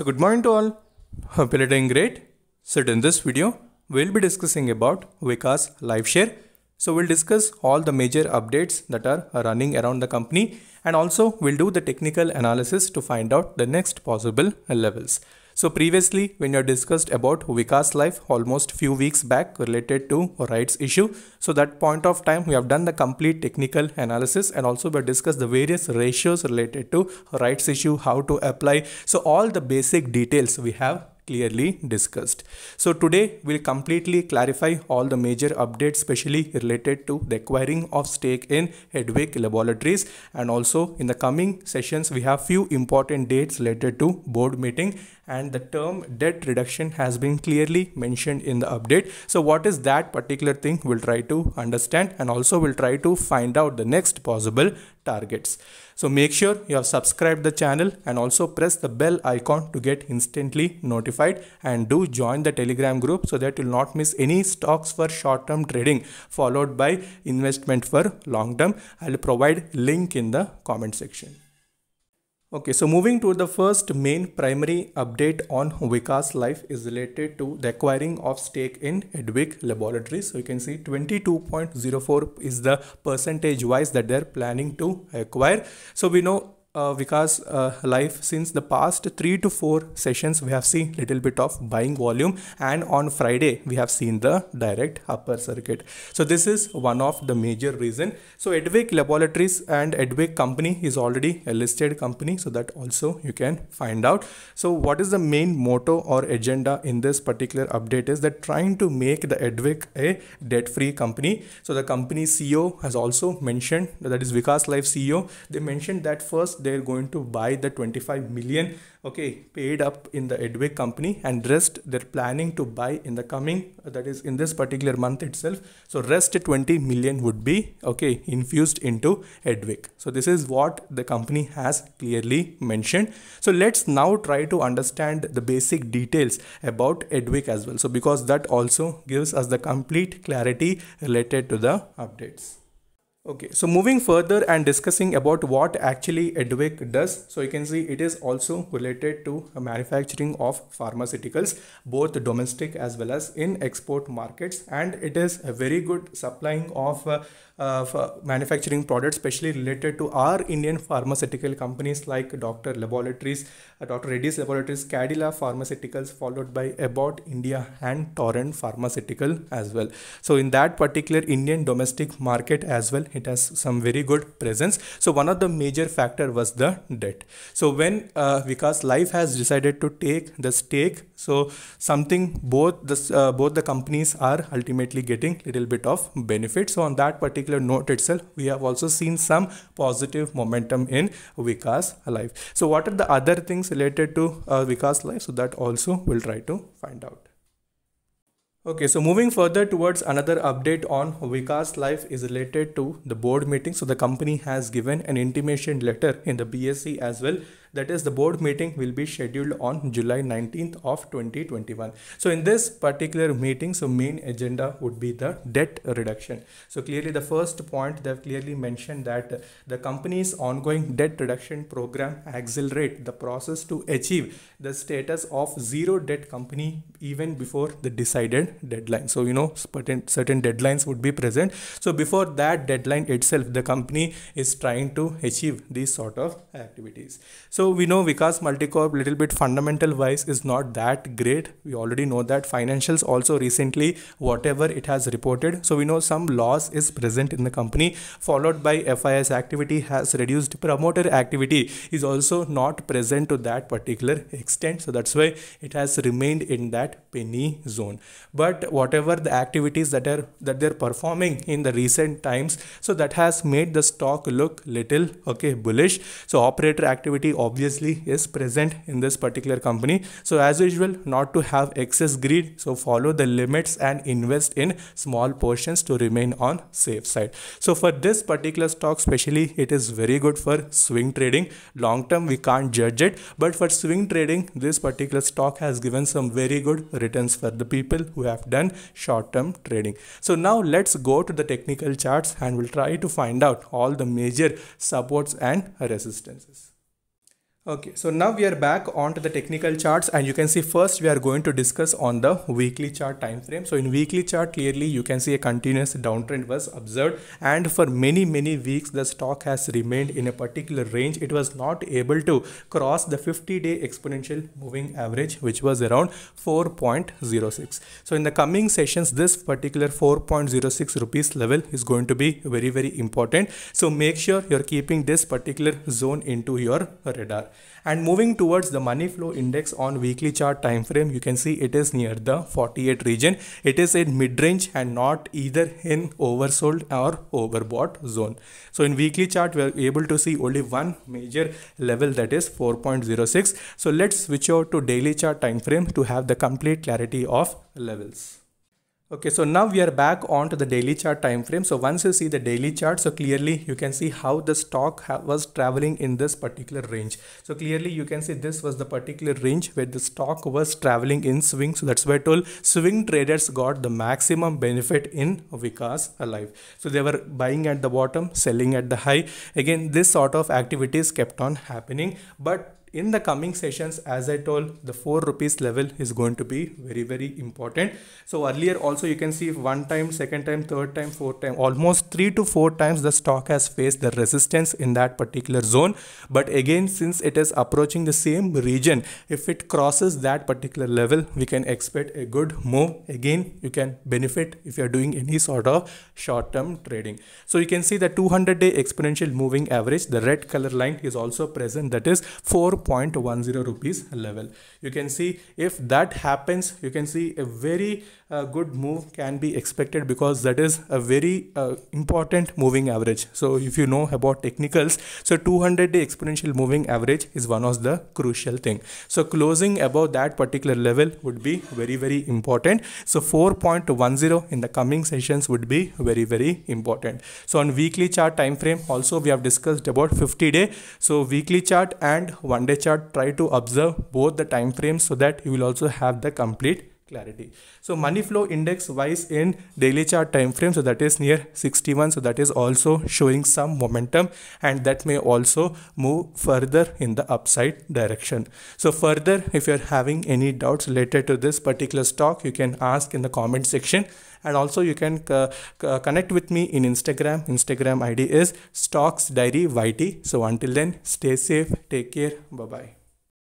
So good morning to all. Hope you're doing great. So in this video, we'll be discussing about Vikas Live Share. So we'll discuss all the major updates that are running around the company and also we'll do the technical analysis to find out the next possible levels. So previously when you discussed about Vikas life almost few weeks back related to rights issue. So that point of time we have done the complete technical analysis and also we discussed the various ratios related to rights issue, how to apply. So all the basic details we have clearly discussed. So today we'll completely clarify all the major updates specially related to the acquiring of stake in Hedwig Laboratories and also in the coming sessions we have few important dates related to board meeting and the term debt reduction has been clearly mentioned in the update. So what is that particular thing we'll try to understand and also we'll try to find out the next possible targets. So make sure you have subscribed the channel and also press the bell icon to get instantly notified and do join the telegram group so that you'll not miss any stocks for short term trading followed by investment for long term. I'll provide link in the comment section. Okay, so moving to the first main primary update on Vikas' life is related to the acquiring of stake in Hedwig Laboratories. So you can see 22.04 is the percentage wise that they're planning to acquire. So we know uh, Vikas uh, life since the past three to four sessions we have seen little bit of buying volume and on Friday we have seen the direct upper circuit. So this is one of the major reason. So Edwick Laboratories and Edwick company is already a listed company so that also you can find out. So what is the main motto or agenda in this particular update is that trying to make the Edwick a debt free company. So the company CEO has also mentioned that is Vikas life CEO. They mentioned that first they're going to buy the 25 million okay paid up in the edwick company and rest they're planning to buy in the coming that is in this particular month itself so rest 20 million would be okay infused into edwick so this is what the company has clearly mentioned so let's now try to understand the basic details about edwick as well so because that also gives us the complete clarity related to the updates Okay, so moving further and discussing about what actually EDVIC does. So you can see it is also related to manufacturing of pharmaceuticals, both domestic as well as in export markets. And it is a very good supplying of uh, uh, manufacturing products, especially related to our Indian pharmaceutical companies like Dr. Laboratories, uh, Dr. Reddy's Laboratories, Cadilla Pharmaceuticals, followed by About India and Torrent Pharmaceutical as well. So in that particular Indian domestic market as well, it has some very good presence so one of the major factor was the debt so when uh, Vikas Life has decided to take the stake so something both the uh, both the companies are ultimately getting little bit of benefit so on that particular note itself we have also seen some positive momentum in Vikas Life so what are the other things related to uh, Vikas Life so that also we'll try to find out Okay, so moving further towards another update on Vikas Life is related to the board meeting. So the company has given an intimation letter in the BSE as well that is the board meeting will be scheduled on July 19th of 2021. So in this particular meeting, so main agenda would be the debt reduction. So clearly the first point they've clearly mentioned that the company's ongoing debt reduction program accelerate the process to achieve the status of zero debt company even before the decided deadline. So you know certain, certain deadlines would be present. So before that deadline itself, the company is trying to achieve these sort of activities. So so we know Vikas Multicorp little bit fundamental wise is not that great. We already know that financials also recently whatever it has reported. So we know some loss is present in the company followed by FIS activity has reduced. Promoter activity is also not present to that particular extent. So that's why it has remained in that penny zone. But whatever the activities that are that they're performing in the recent times, so that has made the stock look little okay bullish. So operator activity obviously is present in this particular company. So as usual, not to have excess greed. So follow the limits and invest in small portions to remain on safe side. So for this particular stock, especially it is very good for swing trading. Long term, we can't judge it. But for swing trading, this particular stock has given some very good returns for the people who have done short term trading. So now let's go to the technical charts and we'll try to find out all the major supports and resistances. Okay, so now we are back onto the technical charts and you can see first we are going to discuss on the weekly chart time frame. So in weekly chart clearly you can see a continuous downtrend was observed and for many many weeks the stock has remained in a particular range. It was not able to cross the 50 day exponential moving average which was around 4.06. So in the coming sessions this particular 4.06 rupees level is going to be very very important. So make sure you're keeping this particular zone into your radar and moving towards the money flow index on weekly chart time frame you can see it is near the 48 region it is in mid range and not either in oversold or overbought zone so in weekly chart we are able to see only one major level that is 4.06 so let's switch over to daily chart time frame to have the complete clarity of levels Okay, so now we are back onto the daily chart time frame. So once you see the daily chart, so clearly you can see how the stock was traveling in this particular range. So clearly you can see this was the particular range where the stock was traveling in swing. So that's why I told swing traders got the maximum benefit in Vikas alive. So they were buying at the bottom, selling at the high. Again, this sort of activities kept on happening, but in the coming sessions as i told the 4 rupees level is going to be very very important so earlier also you can see one time second time third time fourth time almost 3 to 4 times the stock has faced the resistance in that particular zone but again since it is approaching the same region if it crosses that particular level we can expect a good move again you can benefit if you are doing any sort of short term trading so you can see the 200 day exponential moving average the red color line is also present that is 4 0.10 rupees level you can see if that happens you can see a very uh, good move can be expected because that is a very uh, important moving average so if you know about technicals so 200 day exponential moving average is one of the crucial thing so closing above that particular level would be very very important so 4.10 in the coming sessions would be very very important so on weekly chart time frame also we have discussed about 50 day so weekly chart and one day chart try to observe both the time frames so that you will also have the complete clarity. So money flow index wise in daily chart time frame. So that is near 61. So that is also showing some momentum and that may also move further in the upside direction. So further, if you're having any doubts related to this particular stock, you can ask in the comment section and also you can uh, uh, connect with me in Instagram. Instagram ID is stocks diary YT. So until then, stay safe. Take care. Bye bye.